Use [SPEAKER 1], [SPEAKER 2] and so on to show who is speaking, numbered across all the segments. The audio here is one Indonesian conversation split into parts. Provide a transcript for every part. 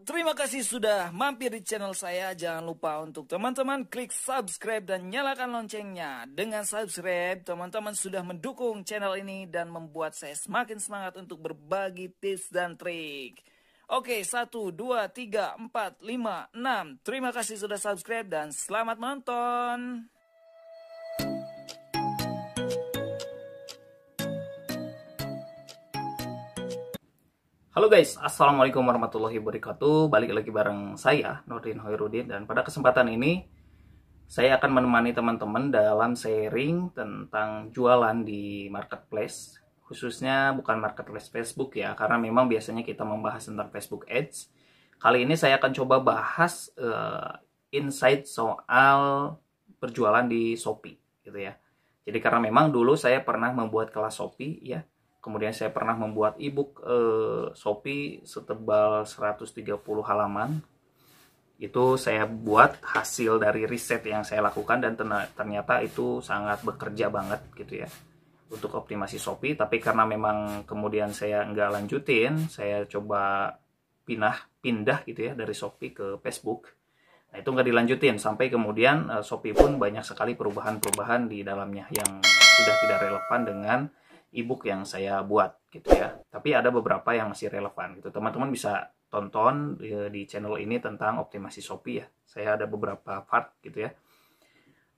[SPEAKER 1] Terima kasih sudah mampir di channel saya. Jangan lupa untuk teman-teman klik subscribe dan nyalakan loncengnya. Dengan subscribe, teman-teman sudah mendukung channel ini dan membuat saya semakin semangat untuk berbagi tips dan trik. Oke, 1, 2, 3, 4, 5, 6. Terima kasih sudah subscribe dan selamat menonton. Halo guys, Assalamualaikum warahmatullahi wabarakatuh Balik lagi bareng saya, Nurdin Hoirudin Dan pada kesempatan ini Saya akan menemani teman-teman dalam sharing tentang jualan di marketplace Khususnya bukan marketplace Facebook ya Karena memang biasanya kita membahas tentang Facebook Ads Kali ini saya akan coba bahas uh, insight soal perjualan di Shopee gitu ya Jadi karena memang dulu saya pernah membuat kelas Shopee ya Kemudian saya pernah membuat ebook eh, Shopee setebal 130 halaman. Itu saya buat hasil dari riset yang saya lakukan dan ternyata itu sangat bekerja banget gitu ya untuk optimasi Shopee. Tapi karena memang kemudian saya nggak lanjutin, saya coba pindah pindah gitu ya dari Shopee ke Facebook. Nah itu nggak dilanjutin sampai kemudian e, Shopee pun banyak sekali perubahan-perubahan di dalamnya yang sudah tidak relevan dengan ebook yang saya buat gitu ya. Tapi ada beberapa yang masih relevan gitu. Teman-teman bisa tonton eh, di channel ini tentang optimasi Shopee ya. Saya ada beberapa part gitu ya.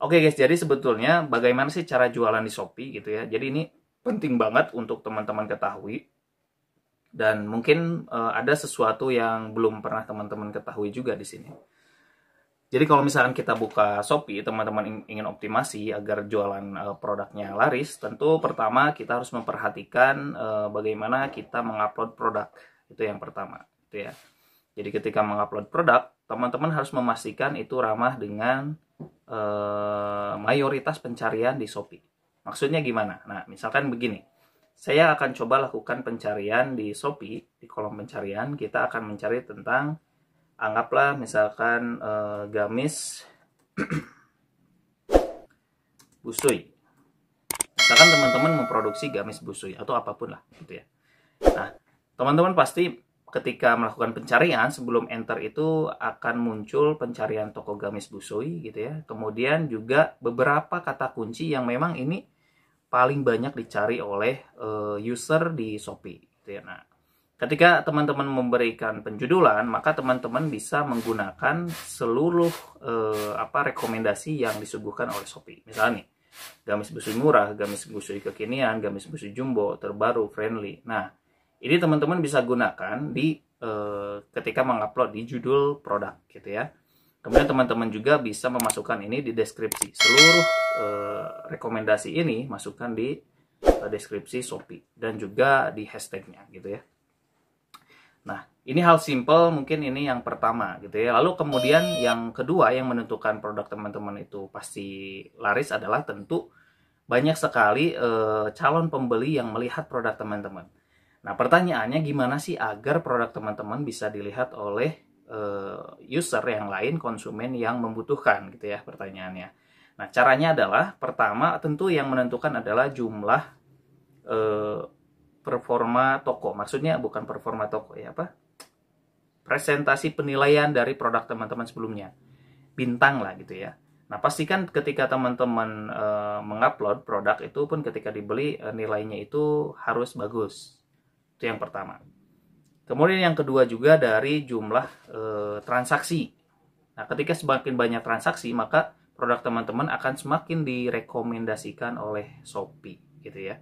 [SPEAKER 1] Oke guys, jadi sebetulnya bagaimana sih cara jualan di Shopee gitu ya. Jadi ini penting banget untuk teman-teman ketahui dan mungkin uh, ada sesuatu yang belum pernah teman-teman ketahui juga di sini. Jadi kalau misalkan kita buka Shopee, teman-teman ingin optimasi agar jualan eh, produknya laris, tentu pertama kita harus memperhatikan eh, bagaimana kita mengupload produk. Itu yang pertama, gitu ya. Jadi ketika mengupload produk, teman-teman harus memastikan itu ramah dengan eh, mayoritas pencarian di Shopee. Maksudnya gimana? Nah, misalkan begini. Saya akan coba lakukan pencarian di Shopee, di kolom pencarian kita akan mencari tentang anggaplah misalkan uh, gamis busui misalkan teman-teman memproduksi gamis busui atau apapun lah gitu ya nah teman-teman pasti ketika melakukan pencarian sebelum enter itu akan muncul pencarian toko gamis busui gitu ya. Kemudian juga beberapa kata kunci yang memang ini paling banyak dicari oleh uh, user di Shopee gitu ya. Nah, Ketika teman-teman memberikan penjudulan, maka teman-teman bisa menggunakan seluruh eh, apa rekomendasi yang disuguhkan oleh Shopee. Misalnya nih, gamis busui murah, gamis busui kekinian, gamis busui jumbo, terbaru, friendly. Nah, ini teman-teman bisa gunakan di eh, ketika mengupload di judul produk gitu ya. Kemudian teman-teman juga bisa memasukkan ini di deskripsi. Seluruh eh, rekomendasi ini masukkan di eh, deskripsi Shopee dan juga di hashtagnya gitu ya. Nah, ini hal simple mungkin ini yang pertama gitu ya. Lalu kemudian yang kedua yang menentukan produk teman-teman itu pasti laris adalah tentu banyak sekali e, calon pembeli yang melihat produk teman-teman. Nah, pertanyaannya gimana sih agar produk teman-teman bisa dilihat oleh e, user yang lain, konsumen yang membutuhkan gitu ya pertanyaannya. Nah, caranya adalah pertama tentu yang menentukan adalah jumlah e, performa toko. Maksudnya bukan performa toko ya apa? Presentasi penilaian dari produk teman-teman sebelumnya. Bintang lah gitu ya. Nah, pastikan ketika teman-teman e, mengupload produk itu pun ketika dibeli e, nilainya itu harus bagus. Itu yang pertama. Kemudian yang kedua juga dari jumlah e, transaksi. Nah, ketika semakin banyak transaksi, maka produk teman-teman akan semakin direkomendasikan oleh Shopee gitu ya.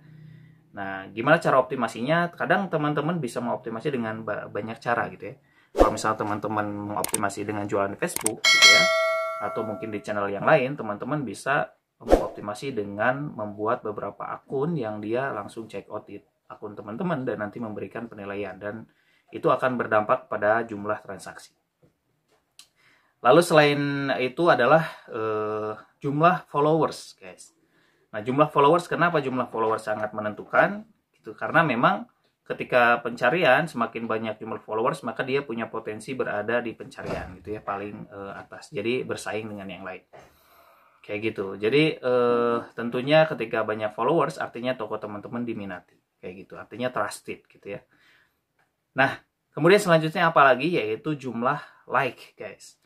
[SPEAKER 1] Nah, gimana cara optimasinya? Kadang teman-teman bisa mengoptimasi dengan banyak cara gitu ya. Kalau misalnya teman-teman mengoptimasi dengan jualan di Facebook gitu ya, atau mungkin di channel yang lain, teman-teman bisa mengoptimasi dengan membuat beberapa akun yang dia langsung check out di akun teman-teman dan nanti memberikan penilaian dan itu akan berdampak pada jumlah transaksi. Lalu selain itu adalah eh, jumlah followers, guys. Nah, jumlah followers kenapa jumlah followers sangat menentukan? Gitu karena memang ketika pencarian semakin banyak jumlah followers maka dia punya potensi berada di pencarian gitu ya paling uh, atas. Jadi bersaing dengan yang lain. Kayak gitu. Jadi uh, tentunya ketika banyak followers artinya toko teman-teman diminati. Kayak gitu. Artinya trusted gitu ya. Nah, kemudian selanjutnya apa lagi yaitu jumlah like, guys.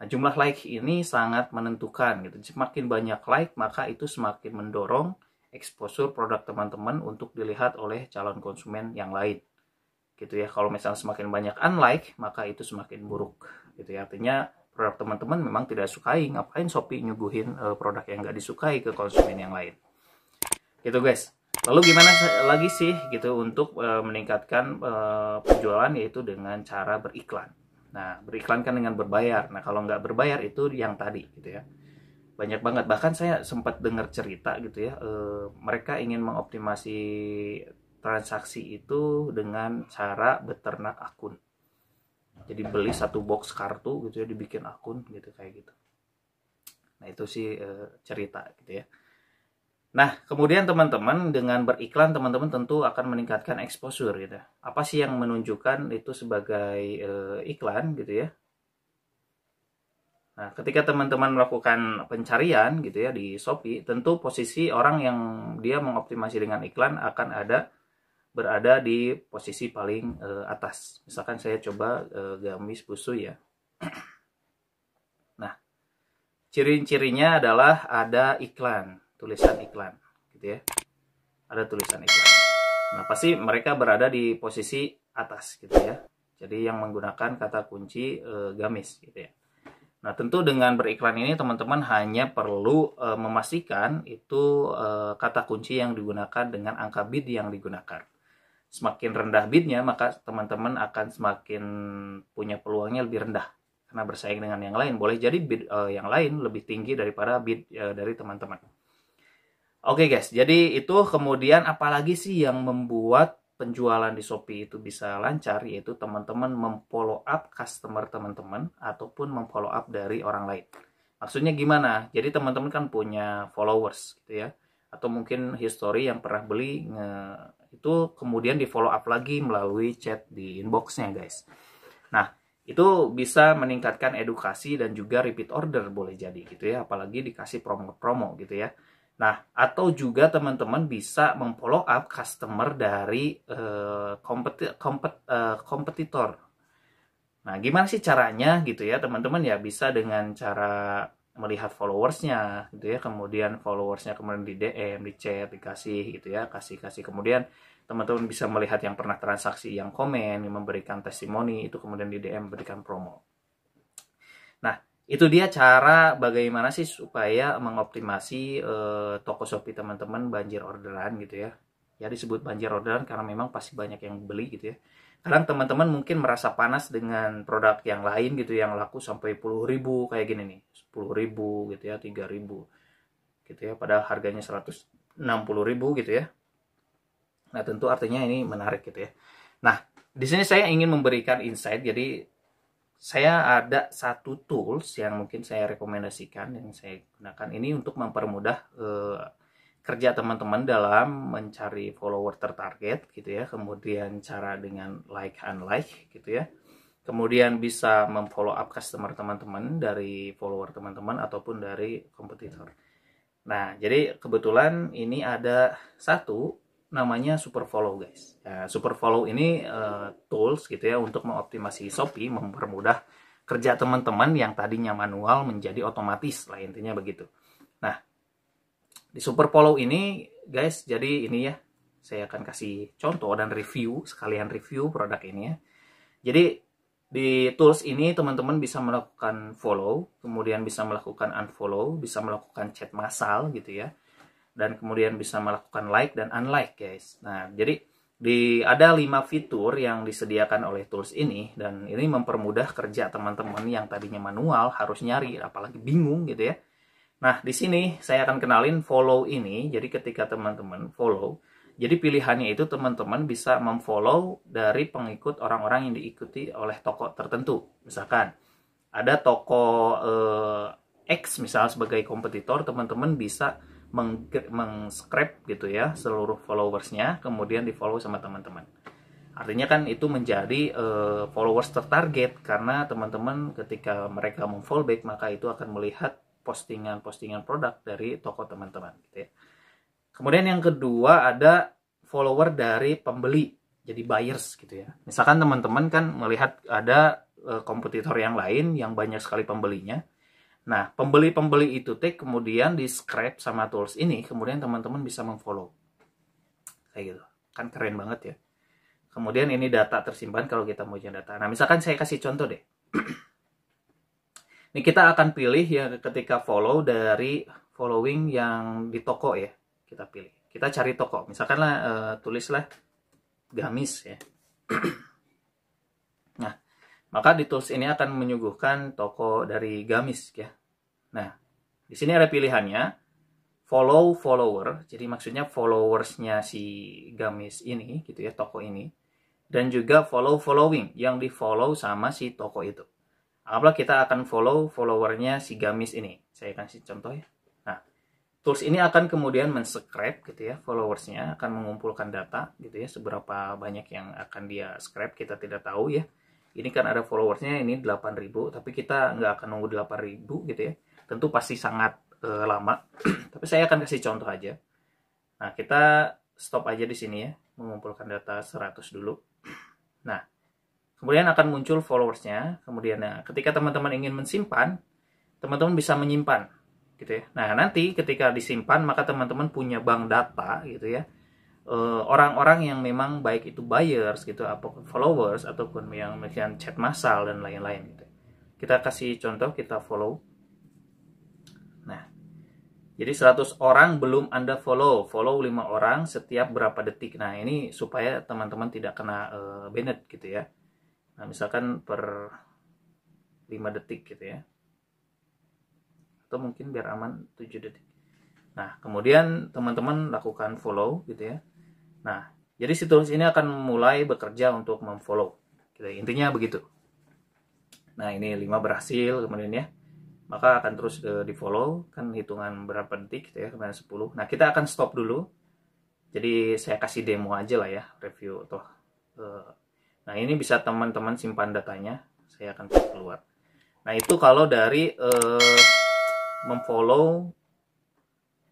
[SPEAKER 1] Nah, jumlah like ini sangat menentukan gitu. Semakin banyak like, maka itu semakin mendorong exposure produk teman-teman untuk dilihat oleh calon konsumen yang lain. Gitu ya. Kalau misalnya semakin banyak unlike, maka itu semakin buruk. Gitu ya. Artinya produk teman-teman memang tidak sukai, ngapain Shopee nyuguhin eh, produk yang nggak disukai ke konsumen yang lain. Gitu guys. Lalu gimana lagi sih gitu untuk eh, meningkatkan eh, penjualan yaitu dengan cara beriklan Nah, beriklankan dengan berbayar. Nah, kalau nggak berbayar itu yang tadi gitu ya. Banyak banget. Bahkan saya sempat dengar cerita gitu ya, e, mereka ingin mengoptimasi transaksi itu dengan cara beternak akun. Jadi beli satu box kartu gitu ya dibikin akun gitu kayak gitu. Nah, itu sih e, cerita gitu ya. Nah, kemudian teman-teman dengan beriklan teman-teman tentu akan meningkatkan exposure gitu. Apa sih yang menunjukkan itu sebagai e, iklan gitu ya? Nah, ketika teman-teman melakukan pencarian gitu ya di Shopee, tentu posisi orang yang dia mengoptimasi dengan iklan akan ada berada di posisi paling e, atas. Misalkan saya coba e, gamis busu ya. nah, ciri-cirinya adalah ada iklan tulisan iklan gitu ya ada tulisan iklan nah pasti mereka berada di posisi atas gitu ya jadi yang menggunakan kata kunci e, gamis gitu ya nah tentu dengan beriklan ini teman-teman hanya perlu e, memastikan itu e, kata kunci yang digunakan dengan angka bid yang digunakan semakin rendah bidnya maka teman-teman akan semakin punya peluangnya lebih rendah karena bersaing dengan yang lain boleh jadi bid e, yang lain lebih tinggi daripada bid e, dari teman-teman Oke okay guys, jadi itu kemudian apalagi sih yang membuat penjualan di Shopee itu bisa lancar yaitu teman-teman memfollow up customer teman-teman ataupun memfollow up dari orang lain. Maksudnya gimana? Jadi teman-teman kan punya followers gitu ya atau mungkin history yang pernah beli nge, itu kemudian di follow up lagi melalui chat di inboxnya guys. Nah, itu bisa meningkatkan edukasi dan juga repeat order boleh jadi gitu ya apalagi dikasih promo-promo gitu ya Nah, atau juga teman-teman bisa memfollow up customer dari uh, kompeti kompet uh, kompetitor. Nah, gimana sih caranya gitu ya, teman-teman ya bisa dengan cara melihat followersnya gitu ya, kemudian followersnya kemudian di DM, di chat, dikasih gitu ya, kasih-kasih kemudian teman-teman bisa melihat yang pernah transaksi, yang komen, yang memberikan testimoni itu kemudian di DM berikan promo. Nah, itu dia cara bagaimana sih supaya mengoptimasi eh, toko Shopee teman-teman banjir orderan gitu ya. Ya disebut banjir orderan karena memang pasti banyak yang beli gitu ya. Kadang teman-teman mungkin merasa panas dengan produk yang lain gitu yang laku sampai puluh ribu kayak gini nih. sepuluh ribu gitu ya, tiga ribu gitu ya. Padahal harganya seratus enam puluh ribu gitu ya. Nah tentu artinya ini menarik gitu ya. Nah di sini saya ingin memberikan insight jadi saya ada satu tools yang mungkin saya rekomendasikan yang saya gunakan ini untuk mempermudah eh, kerja teman-teman dalam mencari follower tertarget gitu ya kemudian cara dengan like and like gitu ya kemudian bisa memfollow up customer teman-teman dari follower teman-teman ataupun dari kompetitor nah jadi kebetulan ini ada satu namanya super follow guys. ya, super follow ini uh, tools gitu ya untuk mengoptimasi Shopee, mempermudah kerja teman-teman yang tadinya manual menjadi otomatis lah intinya begitu. Nah, di super follow ini guys, jadi ini ya, saya akan kasih contoh dan review, sekalian review produk ini ya. Jadi di tools ini teman-teman bisa melakukan follow, kemudian bisa melakukan unfollow, bisa melakukan chat massal gitu ya dan kemudian bisa melakukan like dan unlike guys. Nah, jadi di ada lima fitur yang disediakan oleh tools ini dan ini mempermudah kerja teman-teman yang tadinya manual harus nyari apalagi bingung gitu ya. Nah, di sini saya akan kenalin follow ini. Jadi ketika teman-teman follow, jadi pilihannya itu teman-teman bisa memfollow dari pengikut orang-orang yang diikuti oleh toko tertentu. Misalkan ada toko eh, X misalnya sebagai kompetitor, teman-teman bisa meng, meng gitu ya seluruh followersnya kemudian di follow sama teman-teman artinya kan itu menjadi uh, followers tertarget karena teman-teman ketika mereka memfollow back maka itu akan melihat postingan-postingan produk dari toko teman-teman gitu ya kemudian yang kedua ada follower dari pembeli jadi buyers gitu ya misalkan teman-teman kan melihat ada uh, kompetitor yang lain yang banyak sekali pembelinya Nah, pembeli-pembeli itu teh kemudian di scrap sama tools ini, kemudian teman-teman bisa memfollow. Kayak gitu. Kan keren banget ya. Kemudian ini data tersimpan kalau kita mau ujian data. Nah, misalkan saya kasih contoh deh. ini kita akan pilih ya ketika follow dari following yang di toko ya. Kita pilih. Kita cari toko. Misalkanlah uh, tulislah gamis ya. Maka di tools ini akan menyuguhkan toko dari Gamis ya. Nah, di sini ada pilihannya follow follower. Jadi maksudnya followersnya si Gamis ini gitu ya, toko ini. Dan juga follow following yang di follow sama si toko itu. Apalagi kita akan follow followernya si Gamis ini. Saya kasih contoh ya. Nah, tools ini akan kemudian men-scrap gitu ya followersnya, akan mengumpulkan data gitu ya, seberapa banyak yang akan dia scrap kita tidak tahu ya ini kan ada followersnya ini 8000 tapi kita nggak akan nunggu 8000 gitu ya tentu pasti sangat uh, lama tapi saya akan kasih contoh aja nah kita stop aja di sini ya mengumpulkan data 100 dulu nah kemudian akan muncul followersnya kemudian nah, ketika teman-teman ingin menyimpan, teman-teman bisa menyimpan gitu ya nah nanti ketika disimpan maka teman-teman punya bank data gitu ya Eh, orang-orang uh, yang memang baik itu buyers gitu ataupun followers ataupun yang melakukan chat massal dan lain-lain gitu. Kita kasih contoh kita follow. Nah, jadi 100 orang belum Anda follow, follow 5 orang setiap berapa detik. Nah, ini supaya teman-teman tidak kena uh, banned gitu ya. Nah, misalkan per 5 detik gitu ya. Atau mungkin biar aman 7 detik. Nah, kemudian teman-teman lakukan follow gitu ya Nah, jadi si tools ini akan mulai bekerja untuk memfollow. Jadi, Intinya begitu. Nah, ini 5 berhasil kemudian ya. Maka akan terus e, eh, di follow kan hitungan berapa detik gitu ya, kemudian 10. Nah, kita akan stop dulu. Jadi saya kasih demo aja lah ya, review toh. E, nah, ini bisa teman-teman simpan datanya. Saya akan keluar. Nah, itu kalau dari e, memfollow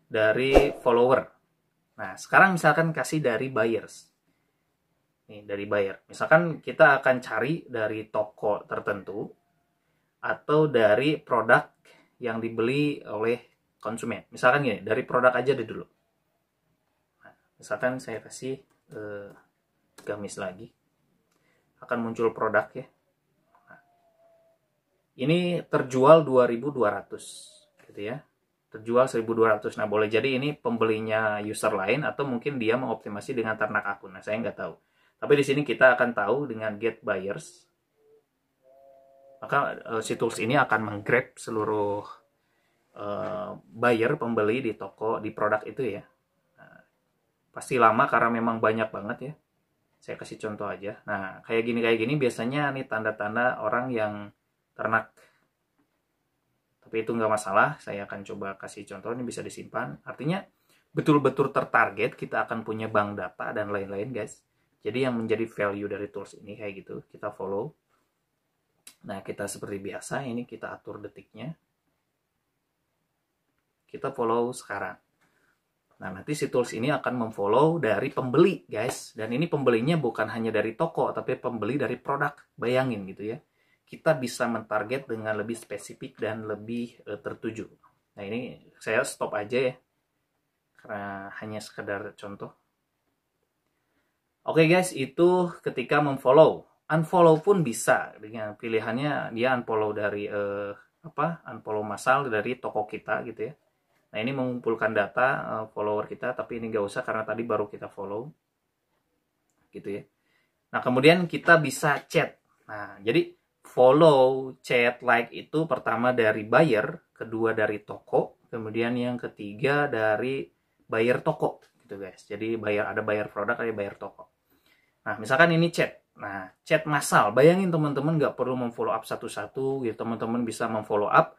[SPEAKER 1] dari follower Nah, sekarang misalkan kasih dari buyers. Nih, dari buyer. Misalkan kita akan cari dari toko tertentu atau dari produk yang dibeli oleh konsumen. Misalkan gini, dari produk aja deh dulu. Nah, misalkan saya kasih eh, gamis lagi. Akan muncul produk ya. Nah, ini terjual 2200 gitu ya terjual 1200 nah boleh jadi ini pembelinya user lain atau mungkin dia mengoptimasi dengan ternak akun nah saya nggak tahu tapi di sini kita akan tahu dengan get buyers maka uh, si tools ini akan menggrab seluruh uh, buyer pembeli di toko di produk itu ya nah, pasti lama karena memang banyak banget ya saya kasih contoh aja nah kayak gini kayak gini biasanya nih tanda-tanda orang yang ternak tapi itu nggak masalah, saya akan coba kasih contoh ini bisa disimpan. Artinya betul-betul tertarget kita akan punya bank data dan lain-lain guys. Jadi yang menjadi value dari tools ini kayak gitu, kita follow. Nah kita seperti biasa ini kita atur detiknya. Kita follow sekarang. Nah, nanti si tools ini akan memfollow dari pembeli, guys. Dan ini pembelinya bukan hanya dari toko, tapi pembeli dari produk. Bayangin gitu ya kita bisa mentarget dengan lebih spesifik dan lebih e, tertuju. Nah ini saya stop aja ya, karena hanya sekedar contoh. Oke guys, itu ketika memfollow. Unfollow pun bisa dengan pilihannya dia unfollow dari e, apa? Unfollow massal dari toko kita gitu ya. Nah ini mengumpulkan data e, follower kita, tapi ini nggak usah karena tadi baru kita follow, gitu ya. Nah kemudian kita bisa chat. Nah jadi follow, chat, like itu pertama dari buyer, kedua dari toko, kemudian yang ketiga dari buyer toko gitu guys. Jadi buyer ada buyer produk, ada buyer toko. Nah, misalkan ini chat. Nah, chat massal. Bayangin teman-teman nggak perlu memfollow up satu-satu gitu. Teman-teman bisa memfollow up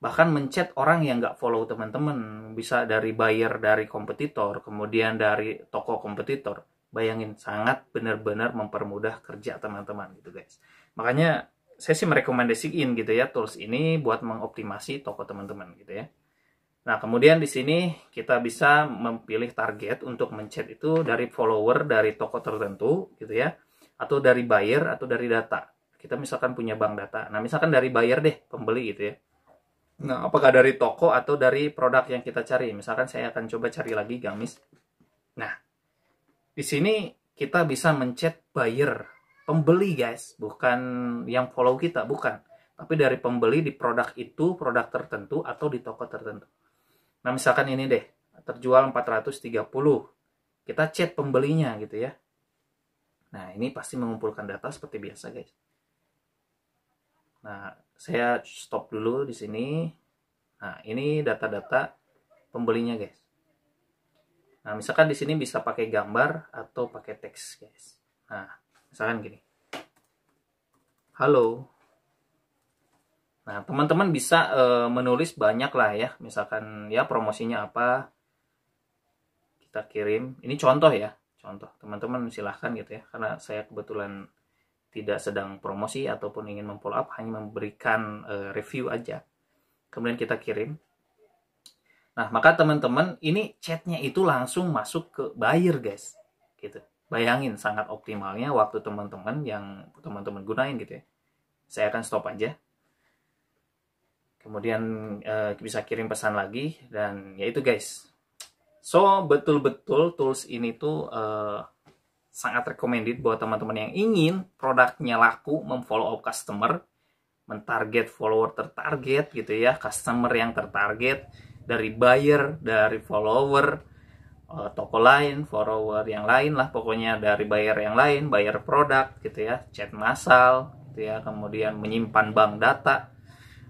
[SPEAKER 1] bahkan mencet orang yang nggak follow teman-teman bisa dari buyer dari kompetitor kemudian dari toko kompetitor bayangin sangat benar-benar mempermudah kerja teman-teman gitu guys makanya saya sih merekomendasiin gitu ya tools ini buat mengoptimasi toko teman-teman gitu ya. Nah, kemudian di sini kita bisa memilih target untuk mencet itu dari follower dari toko tertentu gitu ya atau dari buyer atau dari data. Kita misalkan punya bank data. Nah, misalkan dari buyer deh, pembeli gitu ya. Nah, apakah dari toko atau dari produk yang kita cari? Misalkan saya akan coba cari lagi gamis. Nah, di sini kita bisa mencet buyer pembeli guys, bukan yang follow kita, bukan. Tapi dari pembeli di produk itu, produk tertentu atau di toko tertentu. Nah misalkan ini deh, terjual 430. Kita chat pembelinya gitu ya. Nah ini pasti mengumpulkan data seperti biasa guys. Nah saya stop dulu di sini. Nah ini data-data pembelinya guys. Nah, misalkan di sini bisa pakai gambar atau pakai teks, guys. Nah, misalkan gini halo nah teman-teman bisa e, menulis banyak lah ya misalkan ya promosinya apa kita kirim ini contoh ya contoh teman-teman silahkan gitu ya karena saya kebetulan tidak sedang promosi ataupun ingin memfollow up hanya memberikan e, review aja kemudian kita kirim Nah, maka teman-teman ini chatnya itu langsung masuk ke buyer guys. Gitu. Bayangin sangat optimalnya waktu teman-teman yang teman-teman gunain gitu ya. Saya akan stop aja. Kemudian uh, bisa kirim pesan lagi dan ya itu guys. So betul-betul tools ini tuh uh, sangat recommended buat teman-teman yang ingin produknya laku, memfollow up customer, mentarget follower tertarget gitu ya, customer yang tertarget dari buyer, dari follower, uh, toko lain, follower yang lain lah pokoknya dari bayar yang lain, bayar produk gitu ya, chat massal gitu ya, kemudian menyimpan bank data,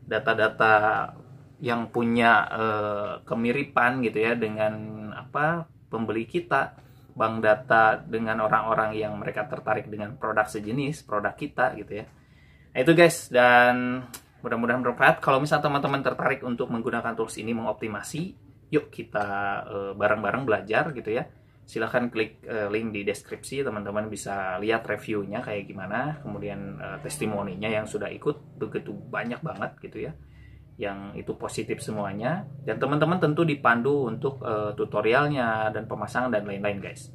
[SPEAKER 1] data-data yang punya uh, kemiripan gitu ya dengan apa pembeli kita, bank data dengan orang-orang yang mereka tertarik dengan produk sejenis, produk kita gitu ya. Nah, itu guys dan mudah-mudahan bermanfaat. Kalau misalnya teman-teman tertarik untuk menggunakan tools ini mengoptimasi yuk kita eh, bareng-bareng uh, belajar gitu ya silahkan klik uh, link di deskripsi teman-teman bisa lihat reviewnya kayak gimana kemudian uh, testimoninya yang sudah ikut begitu banyak banget gitu ya yang itu positif semuanya dan teman-teman tentu dipandu untuk uh, tutorialnya dan pemasangan dan lain-lain guys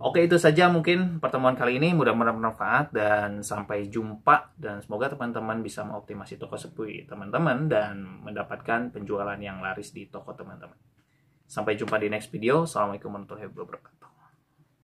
[SPEAKER 1] Oke itu saja mungkin pertemuan kali ini mudah-mudahan bermanfaat dan sampai jumpa dan semoga teman-teman bisa mengoptimasi toko sepui teman-teman dan mendapatkan penjualan yang laris di toko teman-teman. Sampai jumpa di next video. Assalamualaikum warahmatullahi wabarakatuh.